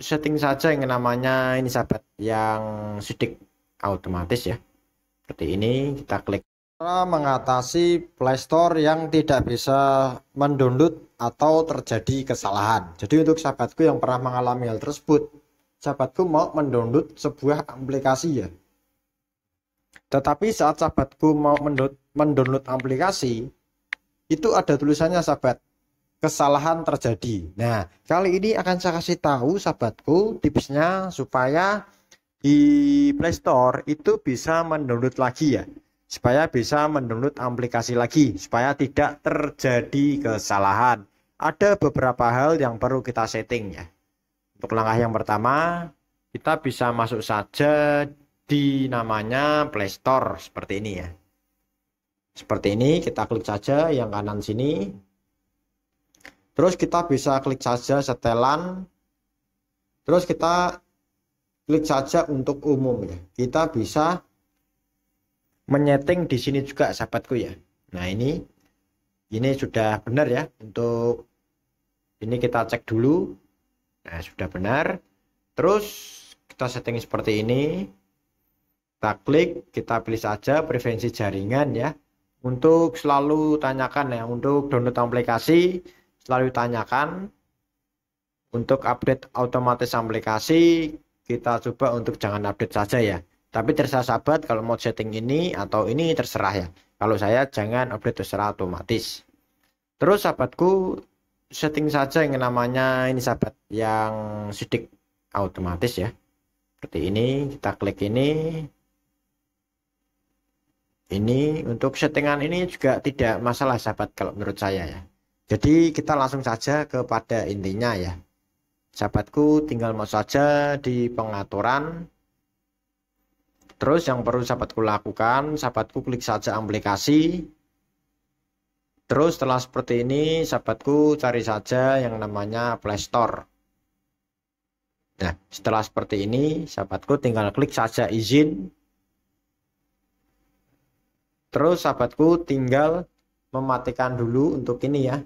setting saja yang namanya ini sahabat yang sidik otomatis ya seperti ini kita klik cara mengatasi playstore yang tidak bisa mendownload atau terjadi kesalahan jadi untuk sahabatku yang pernah mengalami hal tersebut sahabatku mau mendownload sebuah aplikasi ya tetapi saat sahabatku mau mendownload aplikasi itu ada tulisannya sahabat kesalahan terjadi. Nah, kali ini akan saya kasih tahu sahabatku tipsnya supaya di Play Store itu bisa mendownload lagi ya. Supaya bisa mendownload aplikasi lagi, supaya tidak terjadi kesalahan. Ada beberapa hal yang perlu kita setting ya. Untuk langkah yang pertama, kita bisa masuk saja di namanya Play Store seperti ini ya. Seperti ini kita klik saja yang kanan sini terus kita bisa klik saja setelan terus kita klik saja untuk umum ya kita bisa menyeting di sini juga sahabatku ya nah ini ini sudah benar ya untuk ini kita cek dulu nah sudah benar terus kita setting seperti ini kita klik kita pilih saja prevensi jaringan ya untuk selalu tanyakan ya untuk download aplikasi selalu ditanyakan untuk update otomatis aplikasi kita coba untuk jangan update saja ya tapi terserah sahabat kalau mau setting ini atau ini terserah ya kalau saya jangan update terserah otomatis terus sahabatku setting saja yang namanya ini sahabat yang sidik otomatis ya seperti ini kita klik ini ini untuk settingan ini juga tidak masalah sahabat kalau menurut saya ya jadi kita langsung saja kepada intinya ya. Sahabatku tinggal masuk saja di pengaturan. Terus yang perlu sahabatku lakukan, sahabatku klik saja aplikasi. Terus setelah seperti ini, sahabatku cari saja yang namanya Play Store. Nah, setelah seperti ini, sahabatku tinggal klik saja izin. Terus sahabatku tinggal mematikan dulu untuk ini ya,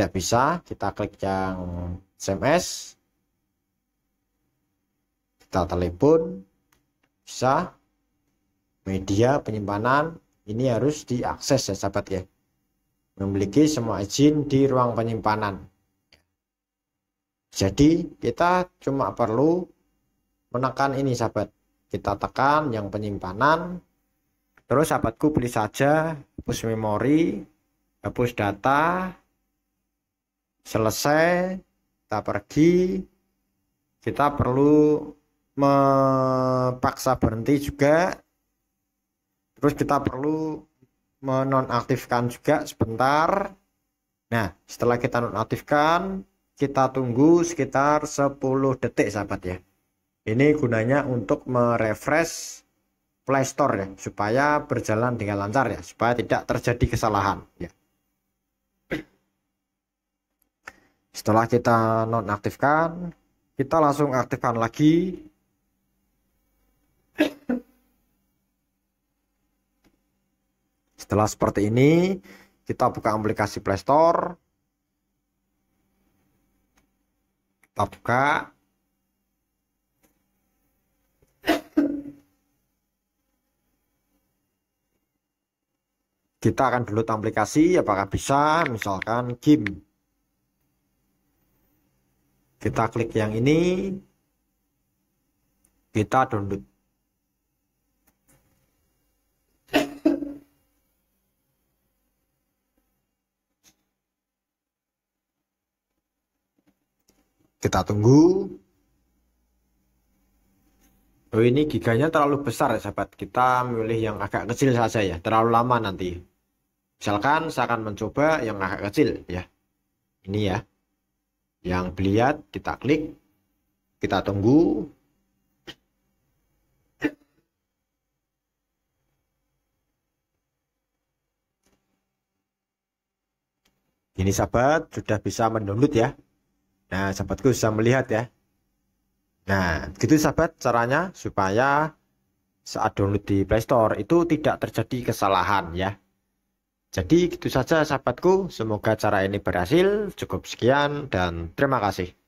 tidak bisa kita klik yang SMS kita telepon bisa media penyimpanan ini harus diakses ya sahabat ya memiliki semua izin di ruang penyimpanan jadi kita cuma perlu menekan ini sahabat kita tekan yang penyimpanan terus sahabatku beli saja hapus memori hapus data selesai kita pergi kita perlu memaksa berhenti juga terus kita perlu menonaktifkan juga sebentar nah setelah kita nonaktifkan kita tunggu sekitar 10 detik sahabat ya ini gunanya untuk merefresh Play Store ya supaya berjalan dengan lancar ya supaya tidak terjadi kesalahan ya setelah kita nonaktifkan kita langsung aktifkan lagi setelah seperti ini kita buka aplikasi playstore kita buka kita akan download aplikasi apakah bisa misalkan game kita klik yang ini kita download kita tunggu oh ini giganya terlalu besar ya sahabat kita memilih yang agak kecil saja ya terlalu lama nanti misalkan saya akan mencoba yang agak kecil ya ini ya yang beliat kita klik kita tunggu ini sahabat sudah bisa mendownload ya nah sahabatku bisa melihat ya nah gitu sahabat caranya supaya saat download di playstore itu tidak terjadi kesalahan ya jadi gitu saja sahabatku, semoga cara ini berhasil. Cukup sekian dan terima kasih.